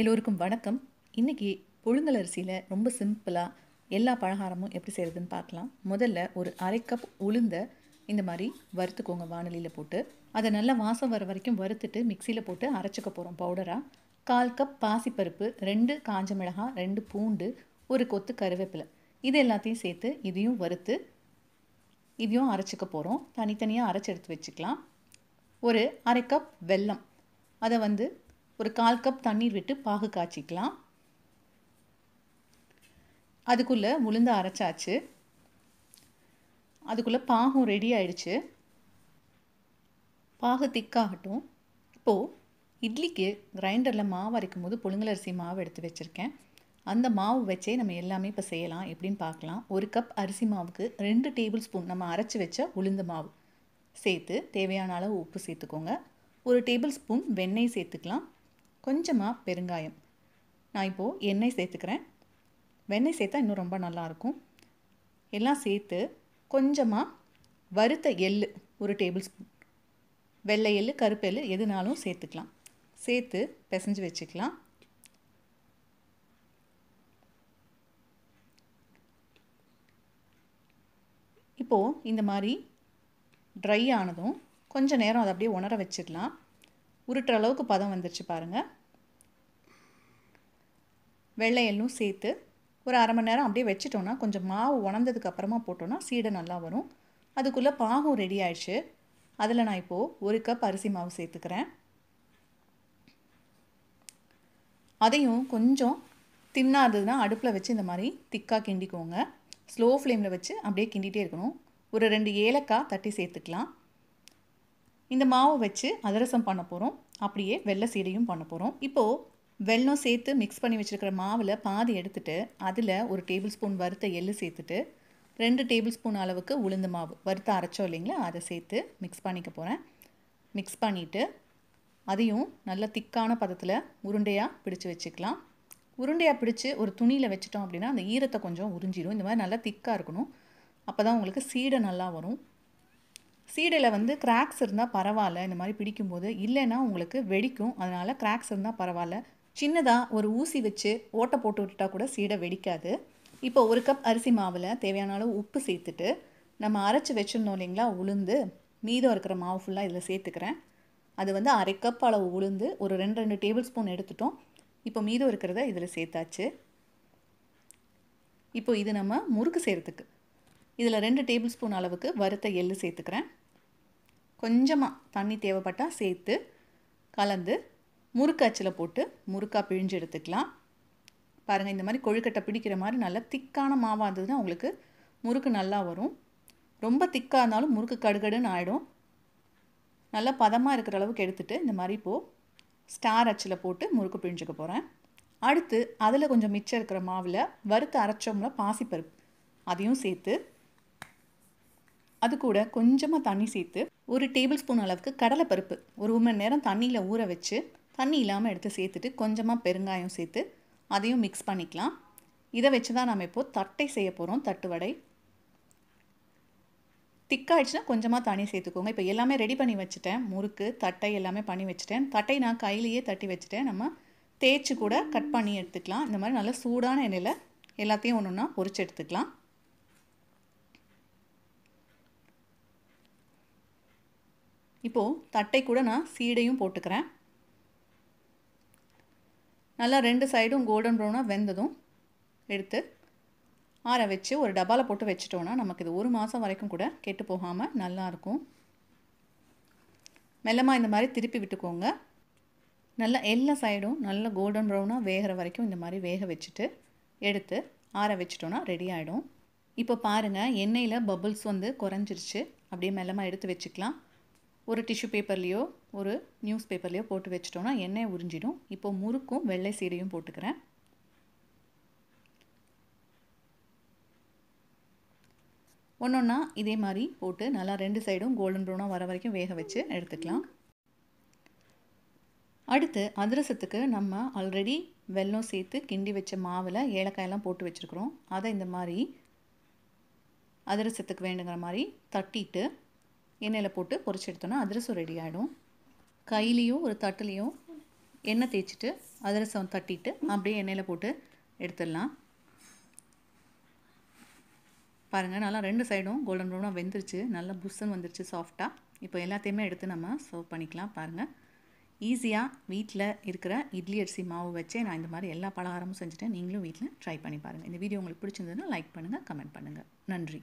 எல்லோருக்கும் வணக்கம் இன்றைக்கி புழுங்கலரிசியில் ரொம்ப சிம்பிளாக எல்லா பலகாரமும் எப்படி செய்கிறதுன்னு பார்க்கலாம் முதல்ல ஒரு அரை கப் உளுந்த இந்த மாதிரி வறுத்துக்கோங்க வானலியில் போட்டு அதை நல்லா வாசம் வர வரைக்கும் வறுத்துட்டு மிக்சியில் போட்டு அரைச்சிக்க போகிறோம் பவுடராக கால் கப் பாசிப்பருப்பு ரெண்டு காஞ்ச மிளகாய் ரெண்டு பூண்டு ஒரு கொத்து கருவேப்பிலை இது எல்லாத்தையும் சேர்த்து இதையும் வறுத்து இதையும் அரைச்சிக்க போகிறோம் தனித்தனியாக அரைச்சி எடுத்து வச்சுக்கலாம் ஒரு அரை கப் வெல்லம் அதை வந்து ஒரு கால் கப் தண்ணீர் விட்டு பாகு காய்ச்சிக்கலாம் அதுக்குள்ளே உளுந்து அரைச்சாச்சு அதுக்குள்ளே பாகம் ரெடி ஆயிடுச்சு பாகு திக்காகட்டும் இப்போது இட்லிக்கு கிரைண்டரில் மாவு அரைக்கும் போது புழுங்கலரிசி மாவு எடுத்து வச்சுருக்கேன் அந்த மாவு வச்சே நம்ம எல்லாமே இப்போ செய்யலாம் எப்படின்னு பார்க்கலாம் ஒரு கப் அரிசி மாவுக்கு ரெண்டு டேபிள் ஸ்பூன் நம்ம அரைச்சி வச்ச உளுந்து மாவு சேர்த்து தேவையான அளவு உப்பு சேர்த்துக்கோங்க ஒரு டேபிள் ஸ்பூன் வெண்ணெய் சேர்த்துக்கலாம் கொஞ்சமாக பெருங்காயம் நான் இப்போது எண்ணெய் சேர்த்துக்கிறேன் வெண்ணெய் சேர்த்தா இன்னும் ரொம்ப நல்லாயிருக்கும் எல்லாம் சேர்த்து கொஞ்சமாக வறுத்த எள் ஒரு டேபிள் ஸ்பூன் வெள்ளை எள் கருப்பு எள் எதுனாலும் சேர்த்துக்கலாம் சேர்த்து பிசைஞ்சு வச்சுக்கலாம் இப்போது இந்த மாதிரி ட்ரை ஆனதும் கொஞ்சம் நேரம் அதை அப்படியே உணர வச்சிடலாம் உருட்டுற அளவுக்கு பதம் வந்துருச்சு பாருங்கள் வெள்ளை எள்ளும் சேர்த்து ஒரு அரை மணி நேரம் அப்படியே வச்சுட்டோன்னா கொஞ்சம் மாவு உணர்ந்ததுக்கு அப்புறமா போட்டோன்னா சீடை நல்லா வரும் அதுக்குள்ளே பாகும் ரெடி ஆயிடுச்சு அதில் நான் இப்போது ஒரு கப் அரிசி மாவு சேர்த்துக்கிறேன் அதையும் கொஞ்சம் தின்னாக இருந்ததுன்னா அடுப்பில் வச்சு இந்த மாதிரி திக்காக கிண்டிக்கோங்க ஸ்லோ ஃப்ளேமில் வச்சு அப்படியே கிண்டிகிட்டே இருக்கணும் ஒரு ரெண்டு ஏலக்காய் தட்டி சேர்த்துக்கலாம் இந்த மாவை வச்சு அதிரசம் பண்ண போகிறோம் அப்படியே வெள்ளை சீடையும் பண்ண போகிறோம் இப்போது வெள்ளம் சேர்த்து மிக்ஸ் பண்ணி வச்சுருக்கிற மாவில் பாதி எடுத்துகிட்டு அதில் ஒரு டேபிள் ஸ்பூன் வறுத்த எள்ளு சேர்த்துட்டு ரெண்டு டேபிள் ஸ்பூன் அளவுக்கு உளுந்து மாவு வறுத்து அரைச்சோம் இல்லைங்களா அதை சேர்த்து மிக்ஸ் பண்ணிக்க போகிறேன் மிக்ஸ் பண்ணிவிட்டு அதையும் நல்ல திக்கான பதத்தில் உருண்டையாக பிடிச்சி வச்சுக்கலாம் உருண்டையாக பிடிச்சி ஒரு துணியில் வச்சுட்டோம் அப்படின்னா அந்த ஈரத்தை கொஞ்சம் உறிஞ்சிடும் இந்த மாதிரி நல்லா திக்காக இருக்கணும் அப்போ தான் உங்களுக்கு சீடை நல்லா வரும் சீடையில் வந்து கிராக்ஸ் இருந்தால் பரவாயில்ல இந்த மாதிரி பிடிக்கும்போது இல்லைன்னா உங்களுக்கு வெடிக்கும் அதனால் கிராக்ஸ் இருந்தால் பரவாயில்ல சின்னதாக ஒரு ஊசி வச்சு ஓட்டை போட்டு விட்டுட்டா கூட சீடை வெடிக்காது இப்போ ஒரு கப் அரிசி மாவில் தேவையான அளவு உப்பு சேர்த்துட்டு நம்ம அரைச்சி வச்சுருந்தோம் இல்லைங்களா உளுந்து மீதம் இருக்கிற மாவு ஃபுல்லாக இதில் சேர்த்துக்கிறேன் அது வந்து அரை கப் அளவு உளுந்து ஒரு ரெண்டு ரெண்டு டேபிள் ஸ்பூன் எடுத்துட்டோம் இப்போ மீதம் இருக்கிறத இதில் சேர்த்தாச்சு இப்போ இது நம்ம முறுக்கு செய்கிறதுக்கு இதில் ரெண்டு டேபிள் ஸ்பூன் அளவுக்கு வறுத்த எள்ளு சேர்த்துக்கிறேன் கொஞ்சமாக தண்ணி தேவைப்பட்டால் சேர்த்து கலந்து முறுக்கு அச்சில் போட்டு முறுக்காக பிழிஞ்சு எடுத்துக்கலாம் பாருங்கள் இந்த மாதிரி கொழுக்கட்டை பிடிக்கிற மாதிரி நல்லா திக்கான மாவாக இருந்ததுன்னா உங்களுக்கு முறுக்கு நல்லா வரும் ரொம்ப திக்காக இருந்தாலும் முறுக்கு கடுகடுன்னு ஆகிடும் நல்லா பதமாக இருக்கிற அளவுக்கு எடுத்துகிட்டு இந்த மாதிரி இப்போது ஸ்டார் அச்சில் போட்டு முறுக்கு பிழிஞ்சுக்க போகிறேன் அடுத்து அதில் கொஞ்சம் மிச்சம் இருக்கிற மாவில் வறுத்து அரைச்சோம்னா பாசிப்பருப்பு அதையும் சேர்த்து அது கூட கொஞ்சமாக தண்ணி சேர்த்து ஒரு டேபிள் ஸ்பூன் அளவுக்கு கடலைப்பருப்பு ஒரு மணி நேரம் தண்ணியில் ஊற வச்சு தண்ணி இல்லாமல் எடுத்து சேர்த்துட்டு கொஞ்சமாக பெருங்காயம் சேர்த்து அதையும் மிக்ஸ் பண்ணிக்கலாம் இதை வச்சு தான் நம்ம இப்போது தட்டை செய்ய போகிறோம் தட்டு வடை திக்காயிடுச்சுன்னா கொஞ்சமாக தண்ணி சேர்த்துக்கோங்க இப்போ எல்லாமே ரெடி பண்ணி வச்சுட்டேன் முறுக்கு தட்டை எல்லாமே பண்ணி வச்சுட்டேன் தட்டை நான் கையிலேயே தட்டி வச்சுட்டேன் நம்ம தேய்ச்சி கூட கட் பண்ணி எடுத்துக்கலாம் இந்த மாதிரி நல்லா சூடான எண்ணெயில் எல்லாத்தையும் ஒன்று ஒன்றா பொறிச்சு எடுத்துக்கலாம் இப்போது தட்டை கூட நான் சீடையும் போட்டுக்கிறேன் நல்லா ரெண்டு சைடும் கோல்டன் ப்ரௌனாக வெந்ததும் எடுத்து ஆற வச்சு ஒரு டப்பாவில் போட்டு வச்சுட்டோன்னா நமக்கு இது ஒரு மாதம் வரைக்கும் கூட கெட்டு போகாமல் நல்லாயிருக்கும் மெல்லமாக இந்த மாதிரி திருப்பி விட்டுக்கோங்க நல்லா எல்லா சைடும் நல்ல கோல்டன் ப்ரௌனாக வேகிற வரைக்கும் இந்த மாதிரி வேக வச்சுட்டு எடுத்து ஆற வச்சிட்டோன்னா ரெடி ஆகிடும் இப்போ பாருங்கள் எண்ணெயில் பபுள்ஸ் வந்து குறைஞ்சிருச்சு அப்படியே மெல்லமாக எடுத்து வச்சுக்கலாம் ஒரு டிஷ்யூ பேப்பர்லேயோ ஒரு நியூஸ் பேப்பர்லேயோ போட்டு வச்சிட்டோம்னா எண்ணெய் உறிஞ்சிடும் இப்போது முறுக்கும் வெள்ளை சீடையும் போட்டுக்கிறேன் ஒன்றொன்னா இதே மாதிரி போட்டு நல்லா ரெண்டு சைடும் கோல்டன் ப்ரௌனாக வர வரைக்கும் வேக வச்சு எடுத்துக்கலாம் அடுத்து அதிரசத்துக்கு நம்ம ஆல்ரெடி வெல்லம் சேர்த்து கிண்டி வச்ச மாவில் ஏலக்காயெல்லாம் போட்டு வச்சுருக்குறோம் அதை இந்த மாதிரி அதிரசத்துக்கு வேணுங்கிற மாதிரி தட்டிட்டு எண்ணெயில் போட்டு பொறிச்சு எடுத்தோன்னா அதிரசம் ரெடி ஆகிடும் கையிலையும் ஒரு தட்டுலேயும் எண்ணெய் தேய்ச்சிட்டு அதிரசம் தட்டிட்டு அப்படியே எண்ணெயில் போட்டு எடுத்துடலாம் பாருங்கள் நல்லா ரெண்டு சைடும் கோல்டன் ப்ரௌனாக வெந்துருச்சு நல்லா புஷ்ஷன் வந்துருச்சு சாஃப்டாக இப்போ எல்லாத்தையுமே எடுத்து நம்ம சர்வ் பண்ணிக்கலாம் பாருங்கள் ஈஸியாக வீட்டில் இருக்கிற இட்லி அரிசி மாவு வச்சே நான் இந்த மாதிரி எல்லா பலகாரமும் செஞ்சுட்டேன் நீங்களும் வீட்டில் ட்ரை பண்ணி பாருங்கள் இந்த வீடியோ உங்களுக்கு பிடிச்சிருந்ததுன்னா லைக் பண்ணுங்கள் கமெண்ட் பண்ணுங்கள் நன்றி